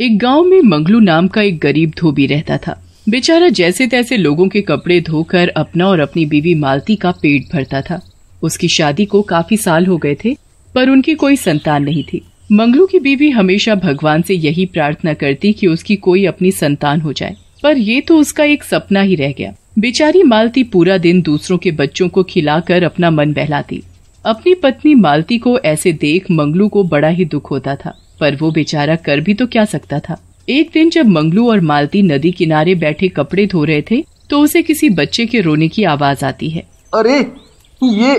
एक गांव में मंगलू नाम का एक गरीब धोबी रहता था बेचारा जैसे तैसे लोगों के कपड़े धोकर अपना और अपनी बीवी मालती का पेट भरता था उसकी शादी को काफी साल हो गए थे पर उनकी कोई संतान नहीं थी मंगलू की बीवी हमेशा भगवान से यही प्रार्थना करती कि उसकी कोई अपनी संतान हो जाए पर ये तो उसका एक सपना ही रह गया बेचारी मालती पूरा दिन दूसरों के बच्चों को खिलाकर अपना मन बहलाती अपनी पत्नी मालती को ऐसे देख मंगलू को बड़ा ही दुख होता था पर वो बेचारा कर भी तो क्या सकता था एक दिन जब मंगलू और मालती नदी किनारे बैठे कपड़े धो रहे थे तो उसे किसी बच्चे के रोने की आवाज आती है अरे ये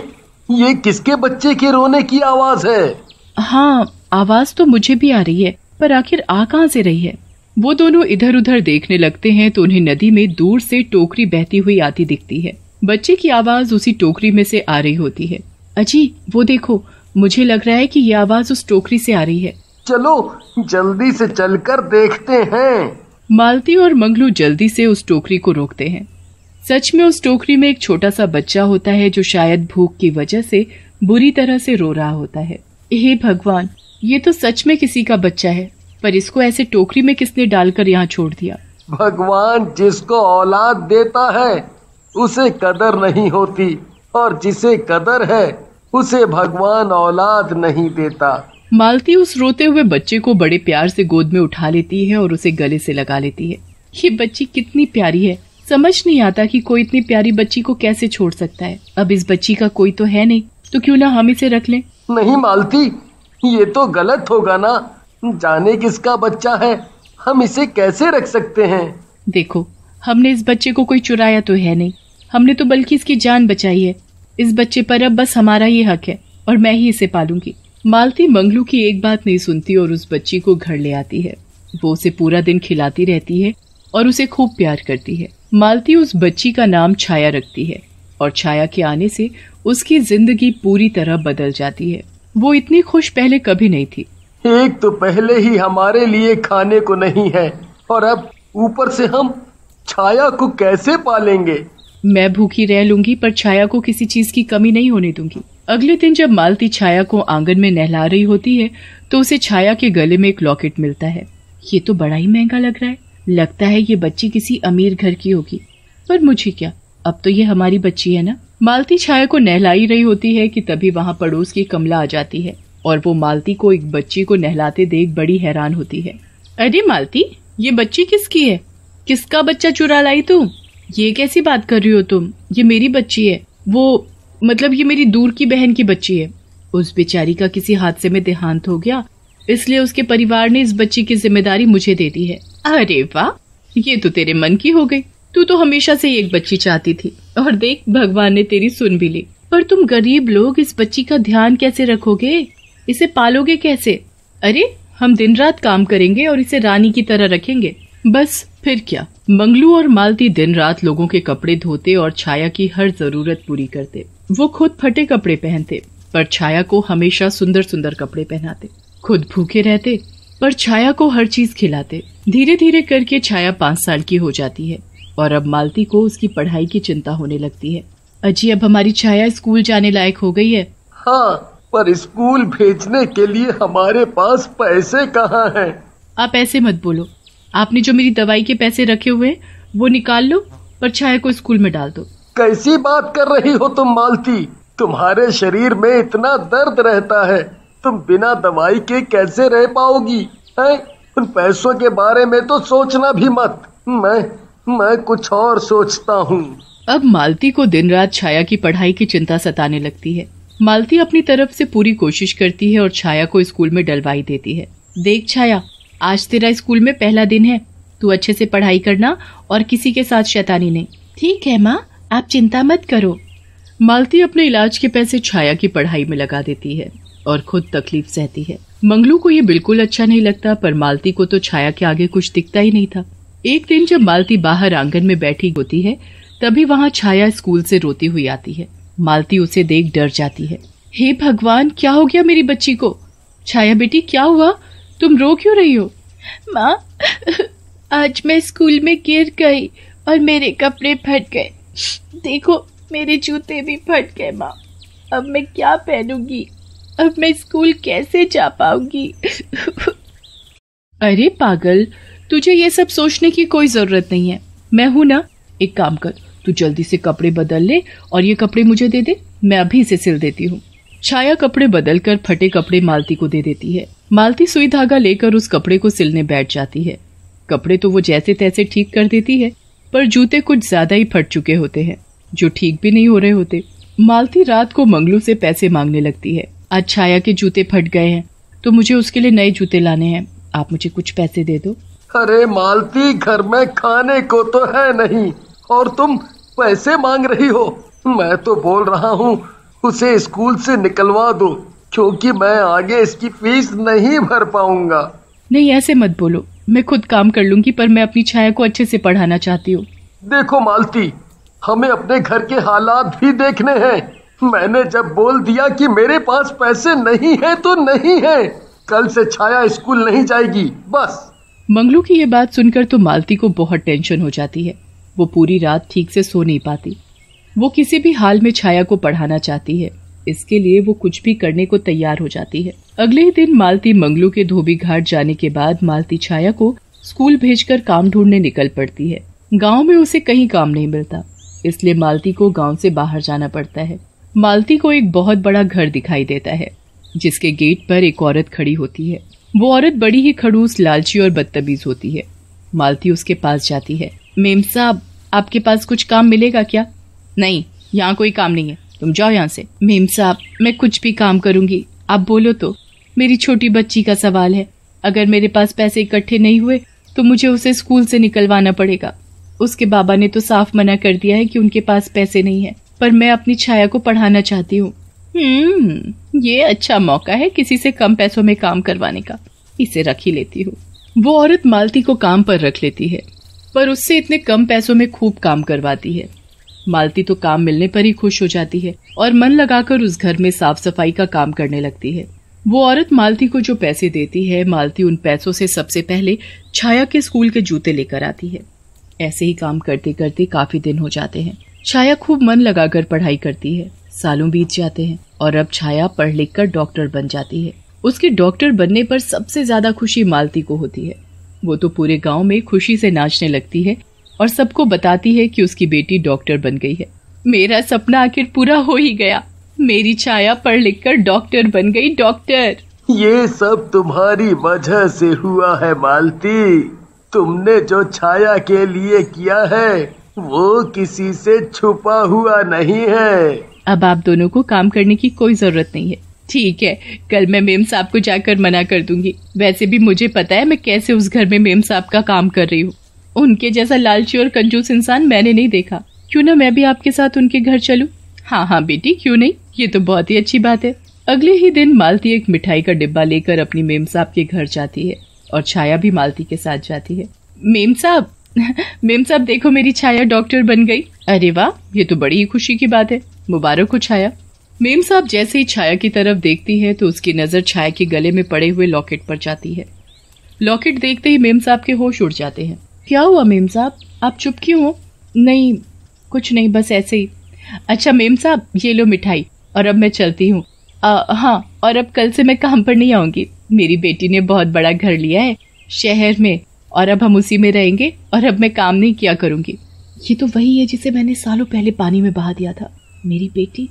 ये किसके बच्चे के रोने की आवाज है हाँ आवाज तो मुझे भी आ रही है पर आखिर आ कहाँ से रही है वो दोनों इधर उधर देखने लगते हैं तो उन्हें नदी में दूर से टोकरी बहती हुई आती दिखती है बच्चे की आवाज उसी टोकरी में से आ रही होती है अजी वो देखो मुझे लग रहा है कि ये आवाज उस टोकरी से आ रही है चलो जल्दी से चलकर देखते हैं मालती और मंगलू जल्दी से उस टोकरी को रोकते हैं सच में उस टोकरी में एक छोटा सा बच्चा होता है जो शायद भूख की वजह से बुरी तरह से रो रहा होता है हे भगवान ये तो सच में किसी का बच्चा है पर इसको ऐसे टोकरी में किसने डालकर यहाँ छोड़ दिया भगवान जिसको औलाद देता है उसे कदर नहीं होती और जिसे कदर है उसे भगवान औलाद नहीं देता मालती उस रोते हुए बच्चे को बड़े प्यार से गोद में उठा लेती है और उसे गले से लगा लेती है ये बच्ची कितनी प्यारी है समझ नहीं आता कि कोई इतनी प्यारी बच्ची को कैसे छोड़ सकता है अब इस बच्ची का कोई तो है नहीं तो क्यों ना हम इसे रख लें नहीं मालती ये तो गलत होगा ना जाने किसका बच्चा है हम इसे कैसे रख सकते हैं देखो हमने इस बच्चे को कोई चुराया तो है नहीं हमने तो बल्कि इसकी जान बचाई है इस बच्चे पर अब बस हमारा ही हक है और मैं ही इसे पालूंगी मालती मंगलू की एक बात नहीं सुनती और उस बच्ची को घर ले आती है वो उसे पूरा दिन खिलाती रहती है और उसे खूब प्यार करती है मालती उस बच्ची का नाम छाया रखती है और छाया के आने से उसकी जिंदगी पूरी तरह बदल जाती है वो इतनी खुश पहले कभी नहीं थी एक तो पहले ही हमारे लिए खाने को नहीं है और अब ऊपर से हम छाया को कैसे पालेंगे मैं भूखी रह लूंगी पर छाया को किसी चीज की कमी नहीं होने दूंगी अगले दिन जब मालती छाया को आंगन में नहला रही होती है तो उसे छाया के गले में एक लॉकेट मिलता है ये तो बड़ा ही महंगा लग रहा है लगता है ये बच्ची किसी अमीर घर की होगी पर मुझे क्या अब तो ये हमारी बच्ची है ना मालती छाया को नहलाई रही होती है कि तभी वहाँ पड़ोस की कमला आ जाती है और वो मालती को एक बच्ची को नहलाते देख बड़ी हैरान होती है अरे मालती ये बच्ची किसकी है किसका बच्चा चुरा लाई तू ये कैसी बात कर रही हो तुम ये मेरी बच्ची है वो मतलब ये मेरी दूर की बहन की बच्ची है उस बेचारी का किसी हादसे में देहांत हो गया इसलिए उसके परिवार ने इस बच्ची की जिम्मेदारी मुझे दे दी है अरे वाह ये तो तेरे मन की हो गई तू तो हमेशा से एक बच्ची चाहती थी और देख भगवान ने तेरी सुन भी ली पर तुम गरीब लोग इस बच्ची का ध्यान कैसे रखोगे इसे पालोगे कैसे अरे हम दिन रात काम करेंगे और इसे रानी की तरह रखेंगे बस फिर क्या मंगलू और मालती दिन रात लोगों के कपड़े धोते और छाया की हर जरूरत पूरी करते वो खुद फटे कपड़े पहनते पर छाया को हमेशा सुंदर सुंदर कपड़े पहनाते खुद भूखे रहते पर छाया को हर चीज खिलाते धीरे धीरे करके छाया पाँच साल की हो जाती है और अब मालती को उसकी पढ़ाई की चिंता होने लगती है अजी अब हमारी छाया स्कूल जाने लायक हो गई है हाँ पर स्कूल भेजने के लिए हमारे पास पैसे कहाँ हैं? आप ऐसे मत बोलो आपने जो मेरी दवाई के पैसे रखे हुए वो निकाल लो पर छाया को स्कूल में डाल दो कैसी बात कर रही हो तुम मालती तुम्हारे शरीर में इतना दर्द रहता है तुम बिना दवाई के कैसे रह पाओगी हैं? उन पैसों के बारे में तो सोचना भी मत मैं मैं कुछ और सोचता हूँ अब मालती को दिन रात छाया की पढ़ाई की चिंता सताने लगती है मालती अपनी तरफ से पूरी कोशिश करती है और छाया को स्कूल में डलवाई देती है देख छाया आज तेरा स्कूल में पहला दिन है तू अच्छे से पढ़ाई करना और किसी के साथ शैतानी नहीं ठीक है माँ आप चिंता मत करो मालती अपने इलाज के पैसे छाया की पढ़ाई में लगा देती है और खुद तकलीफ सहती है मंगलू को ये बिल्कुल अच्छा नहीं लगता पर मालती को तो छाया के आगे कुछ दिखता ही नहीं था एक दिन जब मालती बाहर आंगन में बैठी होती है तभी वहाँ छाया स्कूल से रोती हुई आती है मालती उसे देख डर जाती है हे भगवान क्या हो गया मेरी बच्ची को छाया बेटी क्या हुआ तुम रो क्यों रही हो माँ आज मैं स्कूल में गिर गई और मेरे कपड़े फट गए देखो मेरे जूते भी फट गए माँ अब मैं क्या पहनूंगी अब मैं स्कूल कैसे जा पाऊंगी अरे पागल तुझे ये सब सोचने की कोई जरूरत नहीं है मैं हूं ना एक काम कर तू जल्दी से कपड़े बदल ले और ये कपड़े मुझे दे दे मैं अभी इसे सिल देती हूँ छाया कपड़े बदल कर फटे कपड़े मालती को दे देती है मालती सुई धागा लेकर उस कपड़े को सिलने बैठ जाती है कपड़े तो वो जैसे तैसे ठीक कर देती है पर जूते कुछ ज्यादा ही फट चुके होते हैं जो ठीक भी नहीं हो रहे होते मालती रात को मंगलू से पैसे मांगने लगती है आज छाया के जूते फट गए हैं तो मुझे उसके लिए नए जूते लाने हैं आप मुझे कुछ पैसे दे दो अरे मालती घर में खाने को तो है नहीं और तुम पैसे मांग रही हो मैं तो बोल रहा हूँ उसे स्कूल से निकलवा दो क्योंकि मैं आगे इसकी फीस नहीं भर पाऊंगा नहीं ऐसे मत बोलो मैं खुद काम कर लूंगी पर मैं अपनी छाया को अच्छे से पढ़ाना चाहती हूँ देखो मालती हमें अपने घर के हालात भी देखने हैं मैंने जब बोल दिया कि मेरे पास पैसे नहीं है तो नहीं है कल से छाया स्कूल नहीं जाएगी बस मंगलू की ये बात सुनकर तो मालती को बहुत टेंशन हो जाती है वो पूरी रात ठीक से सो नहीं पाती वो किसी भी हाल में छाया को पढ़ाना चाहती है इसके लिए वो कुछ भी करने को तैयार हो जाती है अगले ही दिन मालती मंगलू के धोबी घाट जाने के बाद मालती छाया को स्कूल भेजकर काम ढूंढने निकल पड़ती है गांव में उसे कहीं काम नहीं मिलता इसलिए मालती को गांव से बाहर जाना पड़ता है मालती को एक बहुत बड़ा घर दिखाई देता है जिसके गेट पर एक औरत खड़ी होती है वो औरत बड़ी ही खड़ूस लालची और बदतमीज होती है मालती उसके पास जाती है मेम साहब आपके पास कुछ काम मिलेगा क्या नहीं यहाँ कोई काम नहीं है तुम जाओ यहाँ से मेम साहब मैं कुछ भी काम करूंगी आप बोलो तो मेरी छोटी बच्ची का सवाल है अगर मेरे पास पैसे इकट्ठे नहीं हुए तो मुझे उसे स्कूल से निकलवाना पड़ेगा उसके बाबा ने तो साफ मना कर दिया है कि उनके पास पैसे नहीं है पर मैं अपनी छाया को पढ़ाना चाहती हूँ हम्म, ये अच्छा मौका है किसी से कम पैसों में काम करवाने का इसे रख ही लेती हूँ वो औरत मालती को काम पर रख लेती है पर उससे इतने कम पैसों में खूब काम करवाती है मालती तो काम मिलने पर ही खुश हो जाती है और मन लगाकर उस घर में साफ सफाई का काम करने लगती है वो औरत मालती को जो पैसे देती है मालती उन पैसों से सबसे पहले छाया के स्कूल के जूते लेकर आती है ऐसे ही काम करते करते काफी दिन हो जाते हैं छाया खूब मन लगाकर पढ़ाई करती है सालों बीत जाते हैं और अब छाया पढ़ लिख कर डॉक्टर बन जाती है उसके डॉक्टर बनने पर सबसे ज्यादा खुशी मालती को होती है वो तो पूरे गांव में खुशी से नाचने लगती है और सबको बताती है कि उसकी बेटी डॉक्टर बन गई है मेरा सपना आखिर पूरा हो ही गया मेरी छाया पढ़ लिख कर डॉक्टर बन गई डॉक्टर ये सब तुम्हारी वजह से हुआ है मालती तुमने जो छाया के लिए किया है वो किसी से छुपा हुआ नहीं है अब आप दोनों को काम करने की कोई जरूरत नहीं है ठीक है कल मैं मेम साहब को जाकर मना कर दूंगी वैसे भी मुझे पता है मैं कैसे उस घर में मेम साहब का काम कर रही हूँ उनके जैसा लालची और कंजूस इंसान मैंने नहीं देखा क्यों ना मैं भी आपके साथ उनके घर चलूं? हाँ हाँ बेटी क्यों नहीं ये तो बहुत ही अच्छी बात है अगले ही दिन मालती एक मिठाई का डिब्बा लेकर अपनी मेम साहब के घर जाती है और छाया भी मालती के साथ जाती है मेम साहब मेम साहब देखो मेरी छाया डॉक्टर बन गई अरे वाह ये तो बड़ी ही खुशी की बात है मुबारक हो छाया मेम साहब जैसे ही छाया की तरफ देखती है तो उसकी नजर छाया के गले में पड़े हुए लॉकेट पर जाती है लॉकेट देखते ही मेम साहब के होश उड़ जाते हैं क्या हुआ मेम साहब आप चुप क्यों हो नहीं कुछ नहीं बस ऐसे ही अच्छा मेम साहब ये लो मिठाई और अब मैं चलती हूँ हाँ और अब कल से मैं काम पर नहीं आऊँगी मेरी बेटी ने बहुत बड़ा घर लिया है शहर में और अब हम उसी में रहेंगे और अब मैं काम नहीं किया करूँगी ये तो वही है जिसे मैंने सालों पहले पानी में बहा दिया था मेरी बेटी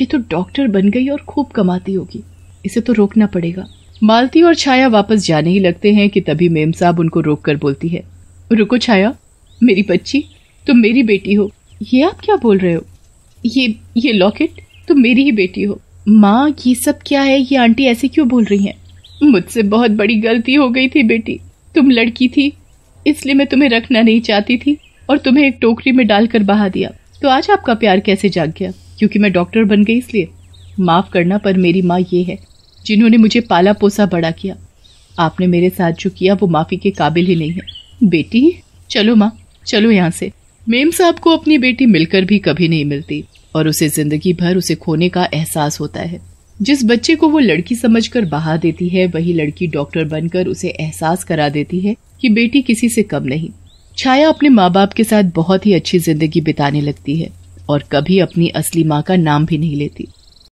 ये तो डॉक्टर बन गई और खूब कमाती होगी इसे तो रोकना पड़ेगा मालती और छाया वापस जाने ही लगते हैं कि तभी मेम साहब उनको रोक कर बोलती है रुको छाया मेरी बच्ची तुम मेरी बेटी हो ये आप क्या बोल रहे हो ये ये लॉकेट तुम मेरी ही बेटी हो माँ ये सब क्या है ये आंटी ऐसे क्यों बोल रही हैं मुझसे बहुत बड़ी गलती हो गई थी बेटी तुम लड़की थी इसलिए मैं तुम्हें रखना नहीं चाहती थी और तुम्हें एक टोकरी में डालकर बहा दिया तो आज आपका प्यार कैसे जाग गया क्योंकि मैं डॉक्टर बन गई इसलिए माफ़ करना पर मेरी माँ ये है जिन्होंने मुझे पाला पोसा बड़ा किया आपने मेरे साथ जो किया वो माफ़ी के काबिल ही नहीं है बेटी चलो माँ चलो यहाँ से मेम साहब को अपनी बेटी मिलकर भी कभी नहीं मिलती और उसे जिंदगी भर उसे खोने का एहसास होता है जिस बच्चे को वो लड़की समझकर बहा देती है वही लड़की डॉक्टर बनकर उसे एहसास करा देती है कि बेटी किसी से कम नहीं छाया अपने माँ बाप के साथ बहुत ही अच्छी जिंदगी बिताने लगती है और कभी अपनी असली माँ का नाम भी नहीं लेती